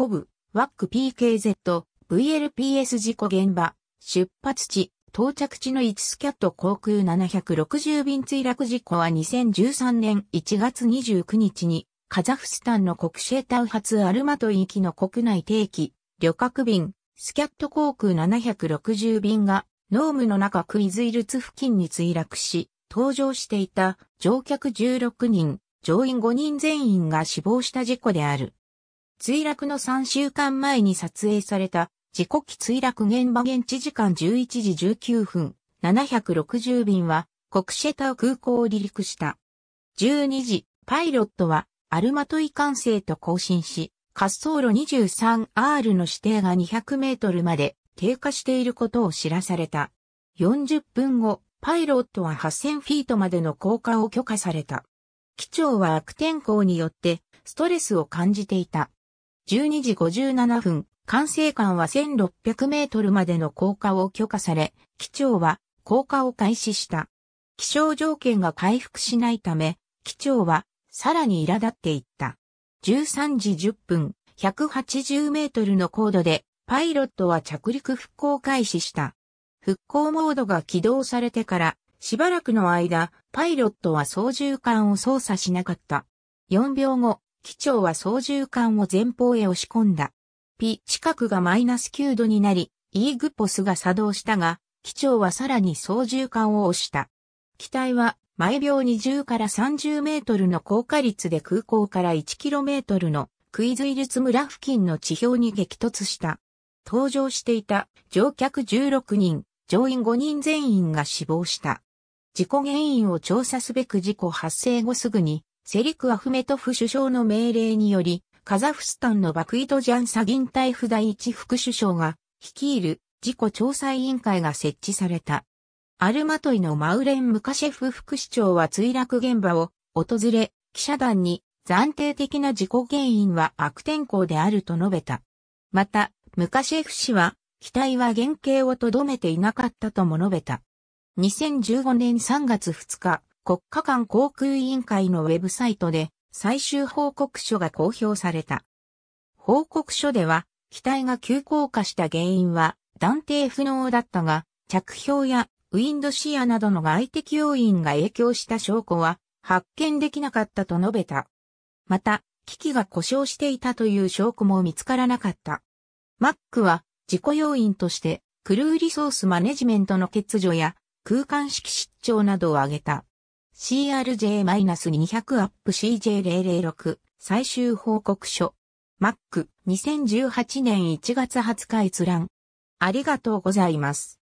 コブ、ワック PKZ、VLPS 事故現場、出発地、到着地の1スキャット航空760便墜落事故は2013年1月29日に、カザフスタンの国シェータウ発アルマトイ域の国内定期、旅客便、スキャット航空760便が、ノームの中クイズイルツ付近に墜落し、搭乗していた乗客16人、乗員5人全員が死亡した事故である。墜落の3週間前に撮影された、事故機墜落現場現地時間11時19分、760便は、国シェタ空港を離陸した。12時、パイロットは、アルマトイ管制と交信し、滑走路 23R の指定が200メートルまで低下していることを知らされた。40分後、パイロットは8000フィートまでの降下を許可された。機長は悪天候によってストレスを感じていた。12時57分、管制官は1600メートルまでの降下を許可され、機長は降下を開始した。気象条件が回復しないため、機長はさらに苛立っていった。13時10分、180メートルの高度で、パイロットは着陸復興開始した。復興モードが起動されてから、しばらくの間、パイロットは操縦桿を操作しなかった。4秒後、機長は操縦桿を前方へ押し込んだ。ピ近くがマイナス9度になり、イーグポスが作動したが、機長はさらに操縦桿を押した。機体は毎秒20から30メートルの高架率で空港から1キロメートルのクイズイルツ村付近の地表に激突した。搭乗していた乗客16人、乗員5人全員が死亡した。事故原因を調査すべく事故発生後すぐにセリク・アフメトフ首相の命令により、カザフスタンのバクイドジャン・サギンタイフ第一副首相が率いる事故調査委員会が設置された。アルマトイのマウレン・ムカシェフ副首長は墜落現場を訪れ、記者団に暫定的な事故原因は悪天候であると述べた。また、ムカシェフ氏は、機体は原型をとどめていなかったとも述べた。2015年3月2日、国家間航空委員会のウェブサイトで最終報告書が公表された。報告書では、機体が急降下した原因は断定不能だったが、着氷やウィンドシアなどの外的要因が影響した証拠は発見できなかったと述べた。また、機器が故障していたという証拠も見つからなかった。マックは事故要因としてクルーリソースマネジメントの欠如や空間式失調などを挙げた。CRJ-200 アップ CJ006 最終報告書。Mac 2018年1月20日閲覧。ありがとうございます。